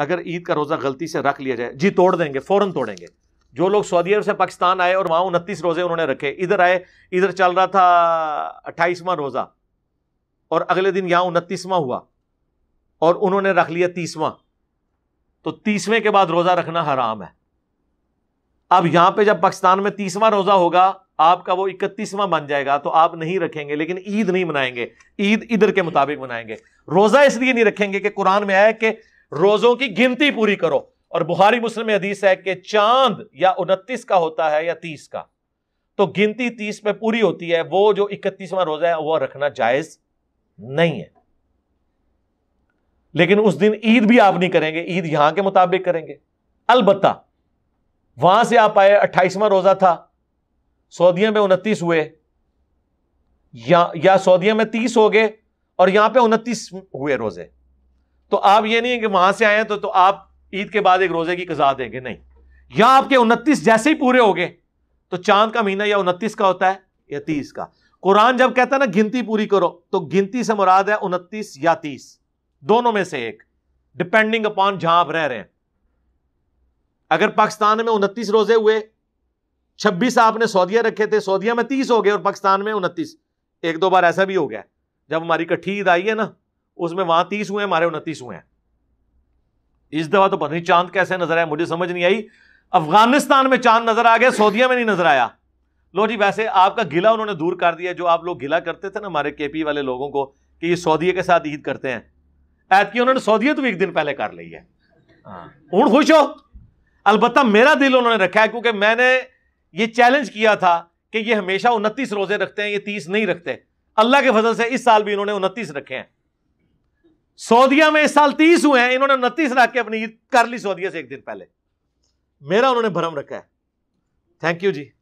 अगर ईद का रोज़ा गलती से रख लिया जाए जी तोड़ देंगे फ़ौरन तोड़ेंगे जो लोग सऊदी अरब से पाकिस्तान आए और वहां उनतीस रोज़े उन्होंने रखे इधर आए इधर चल रहा था अट्ठाईसवां रोज़ा और अगले दिन यहां उनतीसवां हुआ और उन्होंने रख लिया तीसवां तो तीसवें के बाद रोज़ा रखना हराम है अब यहां पर जब पाकिस्तान में तीसवां रोज़ा होगा आपका वो इकतीसवां बन जाएगा तो आप नहीं रखेंगे लेकिन ईद नहीं मनाएंगे ईद इधर के मुताबिक मनाएंगे रोज़ा इसलिए नहीं रखेंगे कि कुरान में आया कि रोजों की गिनती पूरी करो और बुहारी मुस्लिम हदीस है कि चांद या उनतीस का होता है या तीस का तो गिनती तीस में पूरी होती है वो जो इकतीसवां रोजा है वह रखना जायज नहीं है लेकिन उस दिन ईद भी आप नहीं करेंगे ईद यहां के मुताबिक करेंगे अलबत्ता वहां से आप आए अट्ठाईसवां रोजा था सऊदिया में उनतीस हुए या, या सऊदिया में तीस हो गए और यहां पर उनतीस हुए रोजे तो आप ये नहीं है कि वहां से आए तो, तो आप ईद के बाद एक रोजे की कजा देंगे नहीं या आपके उनतीस जैसे ही पूरे हो गए तो चांद का महीना या उनतीस का होता है या तीस का कुरान जब कहता है ना गिनती पूरी करो तो गिनती से मुराद है उनतीस या तीस दोनों में से एक डिपेंडिंग अपॉन जहां आप रह रहे हैं अगर पाकिस्तान में उनतीस रोजे हुए छब्बीस आपने सऊदिया रखे थे सऊदिया में तीस हो गए और पाकिस्तान में उनतीस एक दो बार ऐसा भी हो गया जब हमारी कट्ठी ईद आई है ना उसमें वहां तीस हुए हमारे उनतीस हुए हैं इस दफा तो पता चांद कैसे नजर आया मुझे समझ नहीं आई अफगानिस्तान में चांद नजर आ गया सऊदिया में नहीं नजर आया लो जी वैसे आपका गिला उन्होंने दूर कर दिया जो आप लोग गिला करते थे ना हमारे केपी वाले लोगों को कि ये सऊदिया के साथ ईद करते हैं ऐत की उन्होंने सऊदियत तो एक दिन पहले कर ली है हूँ खुश हो अलबत्ता मेरा दिल उन्होंने रखा है क्योंकि मैंने ये चैलेंज किया था कि ये हमेशा उनतीस रोजे रखते हैं ये तीस नहीं रखते अल्लाह के फजल से इस साल भी उन्होंने उनतीस रखे हैं सऊदिया में इस साल तीस हुए हैं इन्होंने उनतीस रख के अपनी ईद कर ली सऊदिया से एक दिन पहले मेरा उन्होंने भ्रम रखा है थैंक यू जी